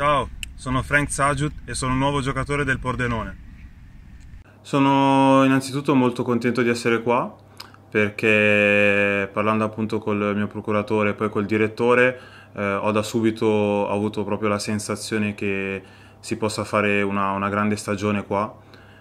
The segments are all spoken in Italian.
Ciao, sono Frank Sagiut e sono un nuovo giocatore del Pordenone. Sono innanzitutto molto contento di essere qua perché parlando appunto col mio procuratore e poi col direttore eh, ho da subito avuto proprio la sensazione che si possa fare una, una grande stagione qua.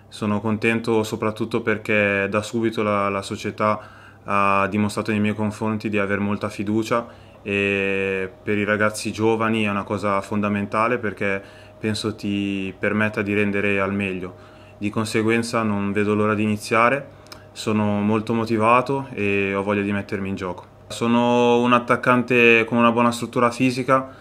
Sono contento soprattutto perché da subito la, la società ha dimostrato nei miei confronti di avere molta fiducia e per i ragazzi giovani è una cosa fondamentale perché penso ti permetta di rendere al meglio. Di conseguenza non vedo l'ora di iniziare, sono molto motivato e ho voglia di mettermi in gioco. Sono un attaccante con una buona struttura fisica,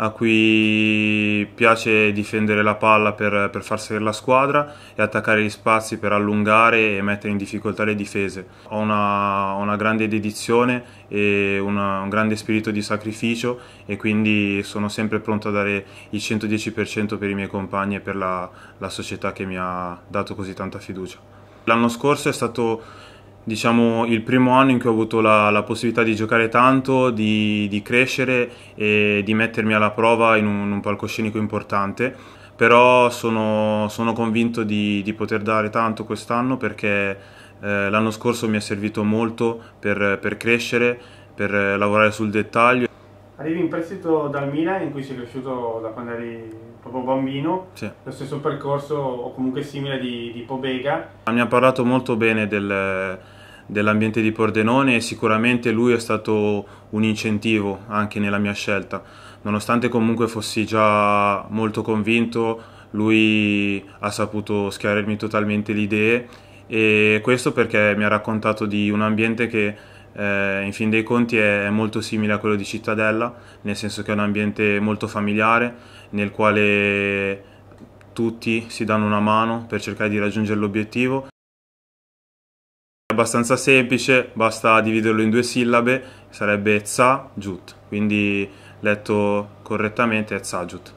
a cui piace difendere la palla per, per far salire la squadra e attaccare gli spazi per allungare e mettere in difficoltà le difese. Ho una, una grande dedizione e una, un grande spirito di sacrificio e quindi sono sempre pronto a dare il 110% per i miei compagni e per la, la società che mi ha dato così tanta fiducia. L'anno scorso è stato diciamo, il primo anno in cui ho avuto la, la possibilità di giocare tanto, di, di, crescere e di mettermi alla prova in un, un palcoscenico importante. Però sono, sono convinto di, di, poter dare tanto quest'anno perché eh, l'anno scorso mi è servito molto per, per crescere, per lavorare sul dettaglio. Arrivi in prestito dal Milan in cui sei cresciuto da quando eri proprio bambino, sì. lo stesso percorso o comunque simile di, di Pobega. Mi ha parlato molto bene del, dell'ambiente di Pordenone e sicuramente lui è stato un incentivo anche nella mia scelta. Nonostante comunque fossi già molto convinto, lui ha saputo schiarirmi totalmente le idee e questo perché mi ha raccontato di un ambiente che eh, in fin dei conti è molto simile a quello di Cittadella, nel senso che è un ambiente molto familiare nel quale tutti si danno una mano per cercare di raggiungere l'obiettivo abbastanza semplice, basta dividerlo in due sillabe, sarebbe za, jut. quindi letto correttamente è jut.